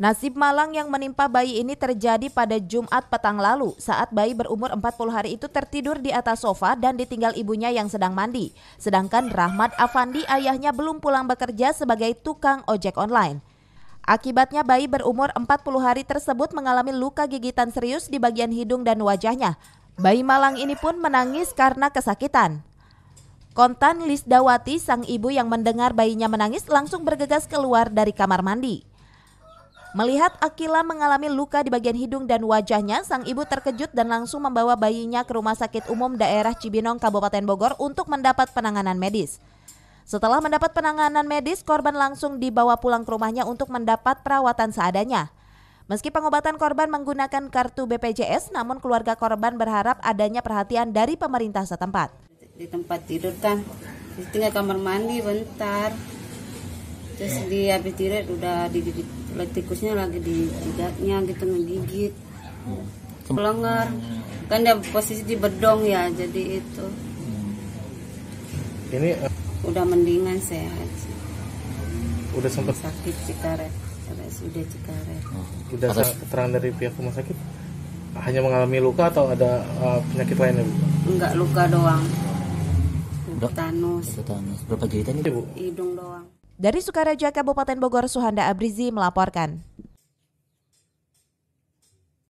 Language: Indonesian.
Nasib malang yang menimpa bayi ini terjadi pada Jumat petang lalu saat bayi berumur 40 hari itu tertidur di atas sofa dan ditinggal ibunya yang sedang mandi. Sedangkan Rahmat Afandi ayahnya belum pulang bekerja sebagai tukang ojek online. Akibatnya bayi berumur 40 hari tersebut mengalami luka gigitan serius di bagian hidung dan wajahnya. Bayi malang ini pun menangis karena kesakitan. Kontan Lisdawati, sang ibu yang mendengar bayinya menangis langsung bergegas keluar dari kamar mandi. Melihat Akila mengalami luka di bagian hidung dan wajahnya, sang ibu terkejut dan langsung membawa bayinya ke Rumah Sakit Umum Daerah Cibinong, Kabupaten Bogor untuk mendapat penanganan medis. Setelah mendapat penanganan medis, korban langsung dibawa pulang ke rumahnya untuk mendapat perawatan seadanya. Meski pengobatan korban menggunakan kartu BPJS, namun keluarga korban berharap adanya perhatian dari pemerintah setempat. Di tempat tidur kan, di tengah kamar mandi bentar, terus di habis direk udah di, tikusnya lagi di jidatnya gitu ngegigit pelongar kan dia posisi di bedong ya jadi itu ini uh, udah mendingan sehat udah sempat sakit cikaret RSUD Cikaret oh, udah keterangan dari pihak rumah sakit hanya mengalami luka atau ada uh, penyakit lainnya bu enggak luka doang tanus tanus berapa jahitan ini iya, bu hidung doang dari Sukaraja, Kabupaten Bogor, Suhanda Abrizi melaporkan.